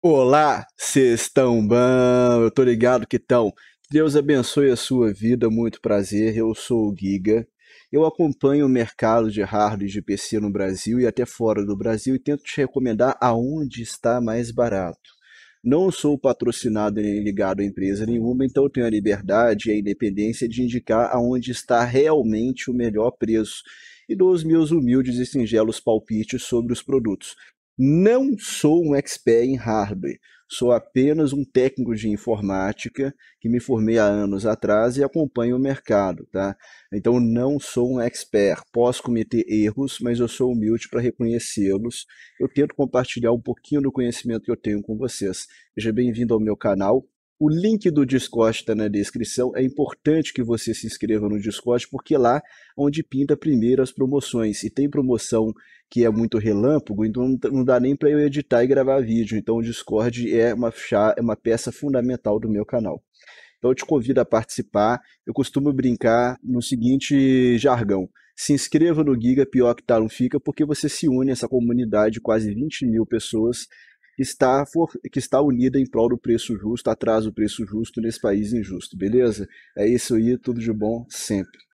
Olá, vocês estão bom? Eu tô ligado que estão. Deus abençoe a sua vida, muito prazer. Eu sou o Giga. Eu acompanho o mercado de hardware de PC no Brasil e até fora do Brasil e tento te recomendar aonde está mais barato. Não sou patrocinado nem ligado a empresa nenhuma, então tenho a liberdade e a independência de indicar aonde está realmente o melhor preço e dou os meus humildes e singelos palpites sobre os produtos. Não sou um expert em hardware, sou apenas um técnico de informática que me formei há anos atrás e acompanho o mercado, tá? Então não sou um expert, posso cometer erros, mas eu sou humilde para reconhecê-los. Eu tento compartilhar um pouquinho do conhecimento que eu tenho com vocês. Seja bem-vindo ao meu canal, o link do Discord está na descrição. É importante que você se inscreva no Discord, porque é lá onde pinta primeiro as promoções. E tem promoção que é muito relâmpago, então não dá nem para eu editar e gravar vídeo. Então o Discord é uma, é uma peça fundamental do meu canal. Então eu te convido a participar. Eu costumo brincar no seguinte jargão. Se inscreva no Giga, pior que tal tá, não fica, porque você se une a essa comunidade, de quase 20 mil pessoas, que está, for, que está unida em prol do preço justo, atrás do preço justo nesse país injusto, beleza? É isso aí, tudo de bom sempre.